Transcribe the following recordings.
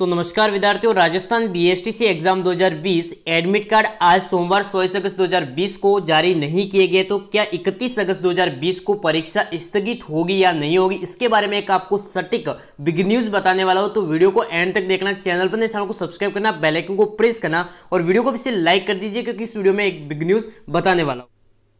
तो नमस्कार विद्यार्थियों Rajasthan BSTC exam 2020 admit card आज सोमवार सोलह अगस्त 2020 को जारी नहीं किए गए तो क्या 31 अगस्त 2020 को परीक्षा स्थगित होगी या नहीं होगी इसके बारे में एक आपको सटीक बिग न्यूज बताने वाला हो तो वीडियो को एंड तक देखना चैनल पर चैनल को सब्सक्राइब करना बेलाइकन को प्रेस करना और वीडियो को भी लाइक कर दीजिए क्योंकि इस वीडियो में एक बिग न्यूज बताने वाला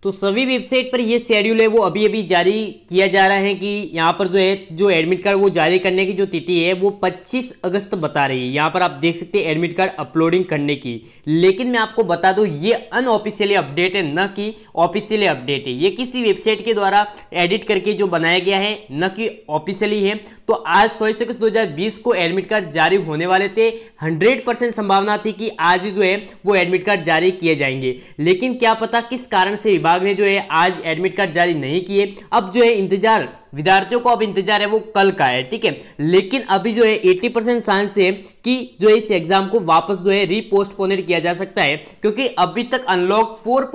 तो सभी वेबसाइट पर ये शेड्यूल है वो अभी अभी जारी किया जा रहा है कि यहाँ पर जो है जो एडमिट कार्ड वो जारी करने की जो तिथि है वो 25 अगस्त बता रही है यहाँ पर आप देख सकते हैं एडमिट कार्ड अपलोडिंग करने की लेकिन मैं आपको बता दूँ ये अनऑफिशियली अपडेट है न कि ऑफिशियली अपडेट है ये किसी वेबसाइट के द्वारा एडिट करके जो बनाया गया है न कि ऑफिशियली है तो आज सोलह अगस्त दो को एडमिट कार्ड जारी होने वाले थे हंड्रेड संभावना थी कि आज जो है वो एडमिट कार्ड जारी किए जाएंगे लेकिन क्या पता किस कारण से विभाग विभाग ने जो है आज एडमिट कार्ड जारी नहीं किए अब जो है इंतजार विद्यार्थियों को अब इंतजार है वो कल का है ठीक है लेकिन अभी जो है एट्टी परसेंट चांस है कि जो है इस एग्जाम को वापस जो है रिपोस्टपोनेड किया जा सकता है क्योंकि अभी तक अनलॉक फोर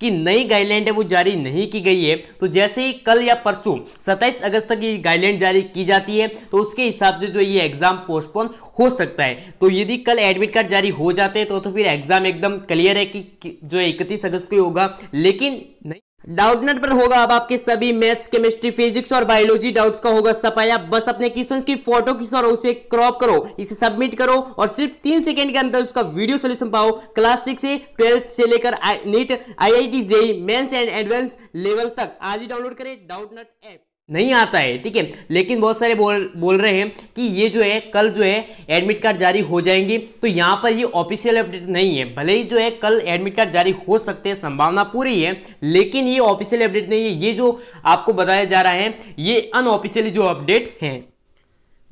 की नई गाइडलाइन है वो जारी नहीं की गई है तो जैसे ही कल या परसों 27 अगस्त तक ये गाइडलाइन जारी की जाती है तो उसके हिसाब से जो ये एग्जाम पोस्टपोन हो सकता है तो यदि कल एडमिट कार्ड जारी हो जाते हैं तो, तो फिर एग्जाम एकदम क्लियर है कि जो इकतीस अगस्त को होगा लेकिन नहीं डाउटनेट पर होगा अब आपके सभी मैथ्स केमिस्ट्री फिजिक्स और बायोलॉजी डाउट्स का होगा सफाया बस अपने क्वेश्चंस की फोटो खींचो और उसे क्रॉप करो इसे सबमिट करो और सिर्फ तीन सेकंड के अंदर उसका वीडियो सोल्यूशन पाओ क्लास सिक्स से ट्वेल्थ से लेकर NEET I I T JEE mains and advance level तक आज ही डाउनलोड करें डाउटनेट ऐप नहीं आता है ठीक है लेकिन बहुत सारे बोल बोल रहे हैं कि ये जो है कल जो है एडमिट कार्ड जारी हो जाएंगे तो यहाँ पर ये ऑफिशियल अपडेट नहीं है भले ही जो है कल एडमिट कार्ड जारी हो सकते हैं संभावना पूरी है लेकिन ये ऑफिशियल अपडेट नहीं है ये जो आपको बताया जा रहा है ये अनऑफिशियली जो अपडेट हैं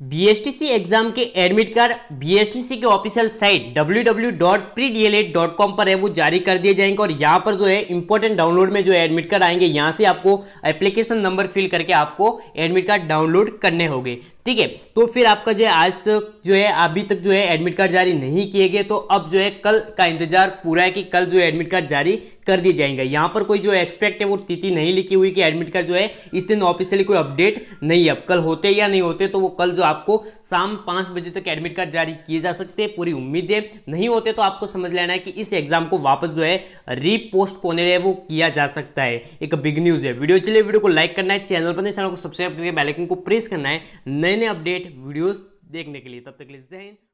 बी एग्जाम के एडमिट कार्ड बी के ऑफिशियल साइट www.predlat.com पर है वो जारी कर दिए जाएंगे और यहाँ पर जो है इंपॉर्टेंट डाउनलोड में जो है एडमिट कार्ड आएंगे यहाँ से आपको एप्लीकेशन नंबर फिल करके आपको एडमिट कार्ड डाउनलोड करने होंगे ठीक है तो फिर आपका जो है आज तक जो है अभी तक जो है एडमिट कार्ड जारी नहीं किए गए तो अब जो है कल का इंतजार पूरा है कि कल जो है एडमिट कार्ड जारी कर दिए जाएंगे यहाँ पर कोई जो एक्सपेक्ट है वो तिथि नहीं लिखी हुई कि एडमिट कार्ड जो है इस दिन ऑफिशियली कोई अपडेट नहीं है अब कल होते या नहीं होते तो वो कल जो आपको शाम पाँच बजे तक एडमिट कार्ड जारी किए जा सकते हैं पूरी उम्मीद है नहीं होते तो आपको समझ लेना है कि इस एग्जाम को वापस जो है रीपोस्ट होने है वो किया जा सकता है एक बिग न्यूज़ है वीडियो चलिए वीडियो को लाइक करना है चैनल पर चैनल को सब्सक्राइब करके बैलेकिन को प्रेस करना है नए नए नए अपडेट वीडियोस देखने के लिए तब तक के लिए जय हिंद